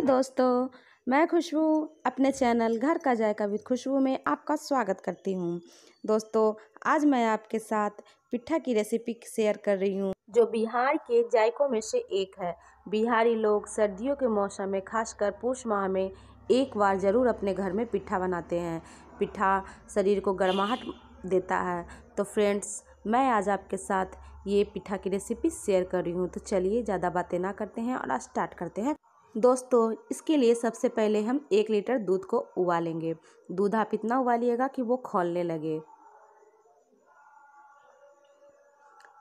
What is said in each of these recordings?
hello दोस्तों मैं खुशबू अपने चैनल घर का जायका विद खुशबू में आपका स्वागत करती हूँ दोस्तों आज मैं आपके साथ पिट्ठा की रेसिपी शेयर कर रही हूँ जो बिहार के जायकों में से एक है बिहारी लोग सर्दियों के मौसम में खासकर पूष माह में एक बार ज़रूर अपने घर में पिट्ठा बनाते हैं पिट्ठा शरीर को गर्माहट देता है तो फ्रेंड्स मैं आज आपके साथ ये पिठा की रेसिपी शेयर कर रही हूँ तो चलिए ज़्यादा बातें ना करते हैं और स्टार्ट करते हैं दोस्तों इसके लिए सबसे पहले हम एक लीटर दूध को उबालेंगे दूध आप इतना उबालिएगा कि वो खोलने लगे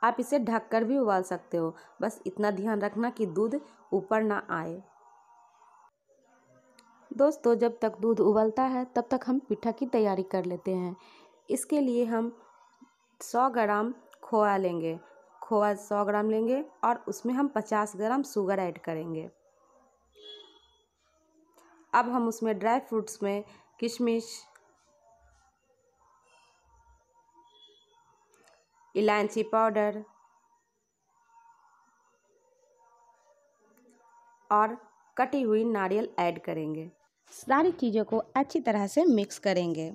आप इसे ढककर भी उबाल सकते हो बस इतना ध्यान रखना कि दूध ऊपर ना आए दोस्तों जब तक दूध उबलता है तब तक हम पिठा की तैयारी कर लेते हैं इसके लिए हम सौ ग्राम खोआ लेंगे खोआ सौ ग्राम लेंगे और उसमें हम पचास ग्राम शुगर ऐड करेंगे अब हम उसमें ड्राई फ्रूट्स में किशमिश इलायची पाउडर और कटी हुई नारियल ऐड करेंगे सारी चीज़ों को अच्छी तरह से मिक्स करेंगे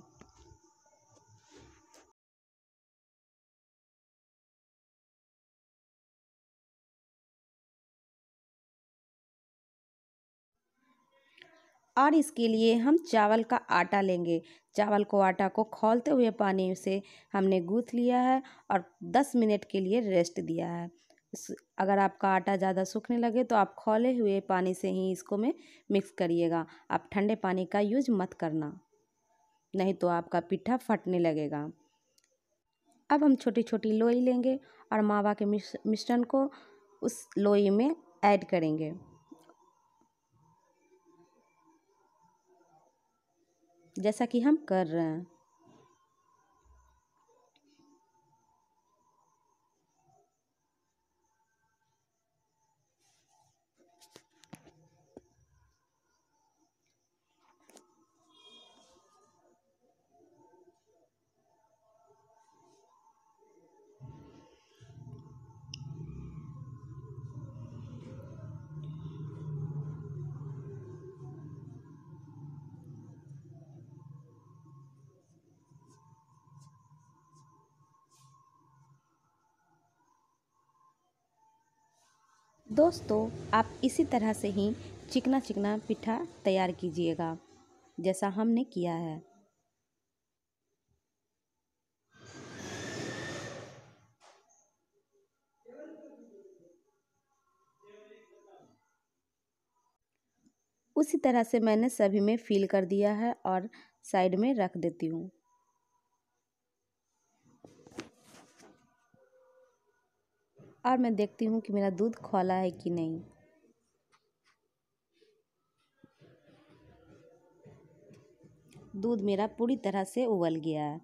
और इसके लिए हम चावल का आटा लेंगे चावल को आटा को खोलते हुए पानी से हमने गूँथ लिया है और दस मिनट के लिए रेस्ट दिया है अगर आपका आटा ज़्यादा सूखने लगे तो आप खोले हुए पानी से ही इसको में मिक्स करिएगा आप ठंडे पानी का यूज मत करना नहीं तो आपका पिठा फटने लगेगा अब हम छोटी छोटी लोई लेंगे और मावा के मिश्रण को उस लोई में ऐड करेंगे जैसा कि हम कर रहे हैं दोस्तों आप इसी तरह से ही चिकना चिकना पिठा तैयार कीजिएगा जैसा हमने किया है उसी तरह से मैंने सभी में फील कर दिया है और साइड में रख देती हूँ और मैं देखती हूँ कि मेरा दूध खोला है कि नहीं दूध मेरा पूरी तरह से उबल गया है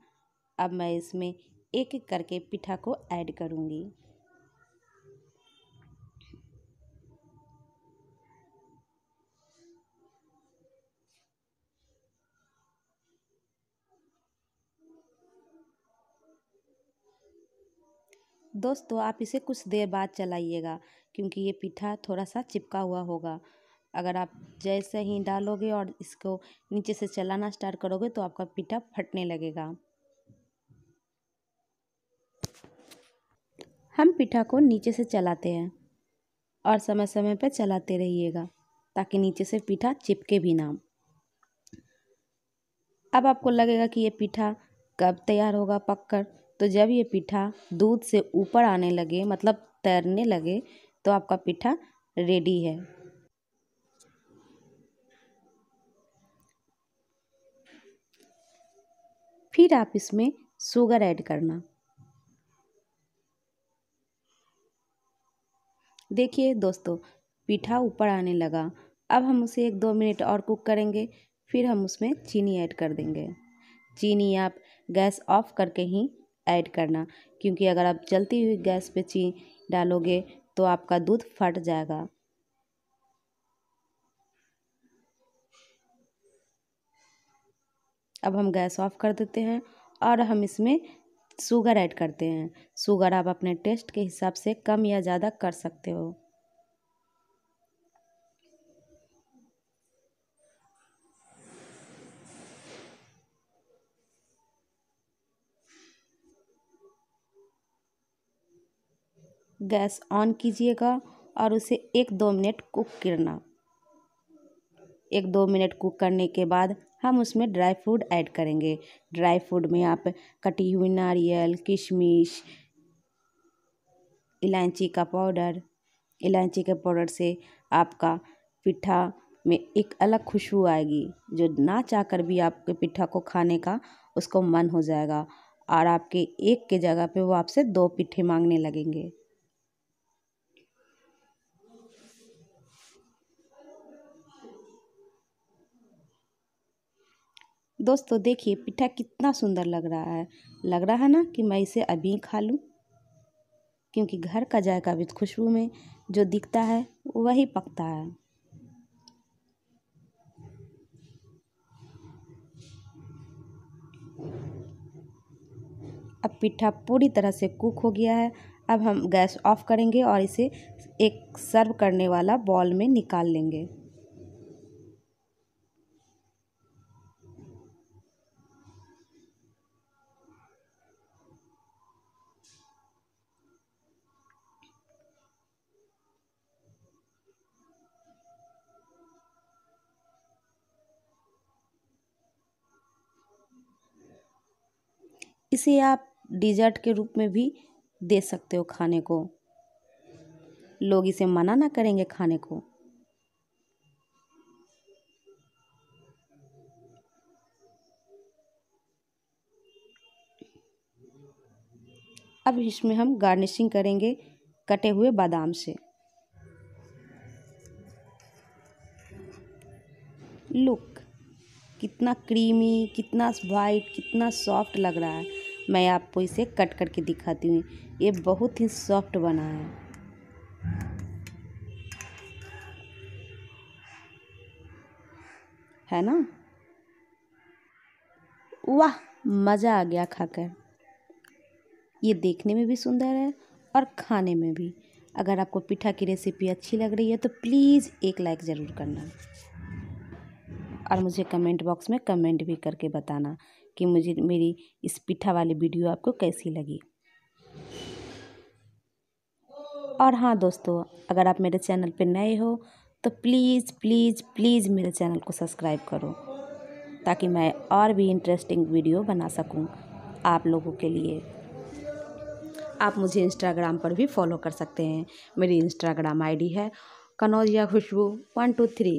अब मैं इसमें एक एक करके पिठा को ऐड करूँगी दोस्तों आप इसे कुछ देर बाद चलाइएगा क्योंकि ये पीठा थोड़ा सा चिपका हुआ होगा अगर आप जैसे ही डालोगे और इसको नीचे से चलाना स्टार्ट करोगे तो आपका पीठा फटने लगेगा हम पीठा को नीचे से चलाते हैं और समय समय पर चलाते रहिएगा ताकि नीचे से पीठा चिपके भी ना अब आपको लगेगा कि ये पीठा कब तैयार होगा पककर तो जब ये पीठा दूध से ऊपर आने लगे मतलब तैरने लगे तो आपका पिठा रेडी है फिर आप इसमें शुगर ऐड करना देखिए दोस्तों पीठा ऊपर आने लगा अब हम उसे एक दो मिनट और कुक करेंगे फिर हम उसमें चीनी ऐड कर देंगे चीनी आप गैस ऑफ करके ही ऐड करना क्योंकि अगर आप जलती हुई गैस पे ची डालोगे तो आपका दूध फट जाएगा अब हम गैस ऑफ कर देते हैं और हम इसमें शुगर ऐड करते हैं शुगर आप अपने टेस्ट के हिसाब से कम या ज़्यादा कर सकते हो गैस ऑन कीजिएगा और उसे एक दो मिनट कुक करना एक दो मिनट कुक करने के बाद हम उसमें ड्राई फ्रूट ऐड करेंगे ड्राई फ्रूट में आप कटी हुई नारियल किशमिश इलायची का पाउडर इलायची के पाउडर से आपका पिठा में एक अलग खुशबू आएगी जो ना चाह कर भी आपके पिठा को खाने का उसको मन हो जाएगा और आपके एक के जगह पे वो आपसे दो पिट्ठे मांगने लगेंगे दोस्तों देखिए पिठा कितना सुंदर लग रहा है लग रहा है ना कि मैं इसे अभी खा लूँ क्योंकि घर का जायका भी खुशबू में जो दिखता है वही पकता है अब पिठा पूरी तरह से कुक हो गया है अब हम गैस ऑफ करेंगे और इसे एक सर्व करने वाला बॉल में निकाल लेंगे इसे आप डिज़र्ट के रूप में भी दे सकते हो खाने को लोग इसे मना ना करेंगे खाने को अब इसमें हम गार्निशिंग करेंगे कटे हुए बादाम से लुक कितना क्रीमी कितना वाइट कितना सॉफ्ट लग रहा है मैं आपको इसे कट करके दिखाती हूँ ये बहुत ही सॉफ्ट बना है है ना वाह मज़ा आ गया खाकर ये देखने में भी सुंदर है और खाने में भी अगर आपको पिठा की रेसिपी अच्छी लग रही है तो प्लीज़ एक लाइक ज़रूर करना और मुझे कमेंट बॉक्स में कमेंट भी करके बताना कि मुझे मेरी इस पिठा वाली वीडियो आपको कैसी लगी और हाँ दोस्तों अगर आप मेरे चैनल पर नए हो तो प्लीज़ प्लीज़ प्लीज़ मेरे चैनल को सब्सक्राइब करो ताकि मैं और भी इंटरेस्टिंग वीडियो बना सकूं आप लोगों के लिए आप मुझे इंस्टाग्राम पर भी फॉलो कर सकते हैं मेरी इंस्टाग्राम आईडी है Kanaujia Khushboo one two three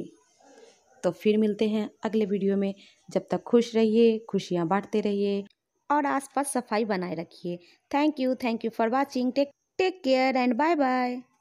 तो फिर मिलते हैं अगले वीडियो में जब तक खुश रहिए खुशियाँ बांटते रहिए और आसपास सफाई बनाए रखिए thank you thank you for watching take take care and bye bye